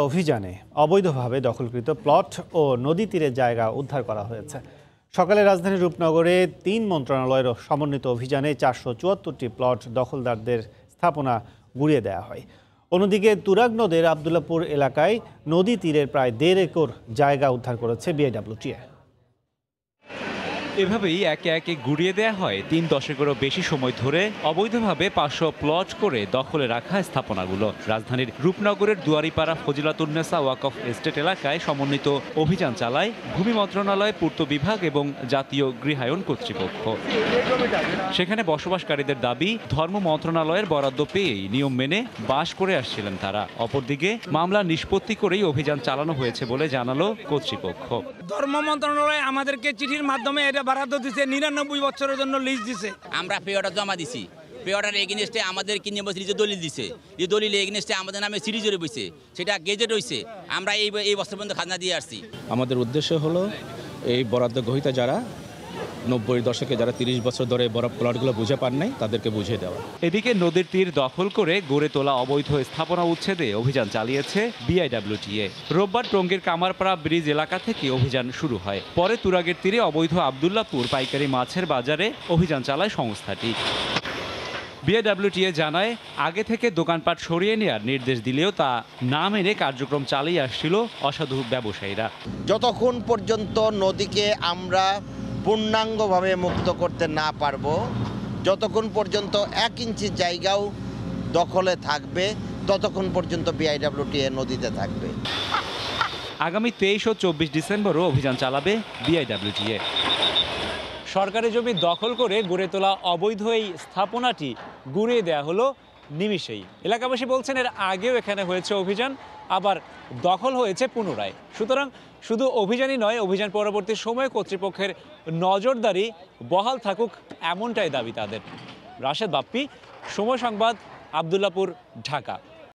অভিযানে অবৈধভাবে দখলকৃত প্লট ও নদী তীরে জায়গা উদ্ধার করা হয়েছে সকালে রাজধানী রূপনগরে তিন মন্ত্রণালয়ের সমন্বিত অভিযানে চারশো চুয়াত্তরটি প্লট দখলদারদের স্থাপনা গুড়িয়ে দেওয়া হয় অন্যদিকে তুরাগ নদের আবদুল্লাপুর এলাকায় নদী তীরের প্রায় দেড় একর জায়গা উদ্ধার করেছে বিআইডাব্লিউটিএ এভাবেই একে একে গুড়িয়ে দেয়া হয় তিন দশকেরও বেশি সময় ধরে অবৈধভাবে পাঁচশো প্লট করে দখলে রাখা স্থাপনাগুলো রাজধানীর রূপনগরের দুয়ারিপাড়া ফজিলাতুন্নেসা ওয়াক অফ এস্টেট এলাকায় সমন্বিত অভিযান চালায় ভূমি মন্ত্রণালয় পূর্ত বিভাগ এবং জাতীয় গৃহায়ন কর্তৃপক্ষ সেখানে বসবাসকারীদের দাবি ধর্ম মন্ত্রণালয়ের বরাদ্দ পেয়েই নিয়ম মেনে বাস করে আসছিলেন তারা অপরদিকে মামলা নিষ্পত্তি করেই অভিযান চালানো হয়েছে বলে জানালো কর্তৃপক্ষ ধর্ম মন্ত্রণালয় আমাদেরকে চিঠির মাধ্যমে বরাদ্দ দিছে নিরানব্বই বছরের জন্য লিজ দিছে আমরা পেয়টা জমা দিছি পেয়টার এগেনিস্টে আমাদের কিনে বসে যে দলিল দিছে যে দলিল এগেনিস্টে আমাদের নামে সিরিজ বইছে সেটা গেজেট হয়েছে আমরা এই এই বছর পর্যন্ত খাজনা দিয়ে আসছি আমাদের উদ্দেশ্য হলো এই বরাদ্দ গ্রহিতা যারা নব্বই দশকে যারা তিরিশ বছর ধরে বরফ প্লটগুলো বুঝে পান নাই তাদেরকে বুঝিয়ে দেওয়া এদিকে নদীর তীর দখল করে গড়ে তোলা অবৈধ স্থাপনা উচ্ছেদে অভিযান চালিয়েছে বিআইডব্লিউটিএ রোববার টঙ্গীর কামারপাড়া ব্রিজ এলাকা থেকে অভিযান শুরু হয় পরে তুরাগের তীরে অবৈধ আবদুল্লাপুর পাইকারি মাছের বাজারে অভিযান চালায় সংস্থাটি বিআইডাব্লিউটিএ জানায় আগে থেকে দোকানপাট সরিয়ে নেওয়ার নির্দেশ দিলেও তা না মেনে কার্যক্রম চালিয়ে আসছিল অসাধু ব্যবসায়ীরা যতক্ষণ পর্যন্ত নদীকে আমরা পূর্ণাঙ্গভাবে মুক্ত করতে না পারব যতক্ষণ পর্যন্ত এক ইঞ্চি জায়গাও দখলে থাকবে ততক্ষণ পর্যন্ত বিআইডাব্লিউটিএ নদীতে থাকবে আগামী তেইশ ও চব্বিশ ডিসেম্বরও অভিযান চালাবে বিআইডাব্লিউটিএ সরকারি জমি দখল করে গড়ে তোলা অবৈধ এই স্থাপনাটি গুঁড়িয়ে দেওয়া হলো নিমিষেই এলাকাবাসী বলছেন এর আগেও এখানে হয়েছে অভিযান আবার দখল হয়েছে পুনরায় সুতরাং শুধু অভিযানই নয় অভিযান পরবর্তী সময়ে কর্তৃপক্ষের নজরদারি বহাল থাকুক এমনটাই দাবি তাদের রাশেদ বাপ্পি সময় সংবাদ আবদুল্লাপুর ঢাকা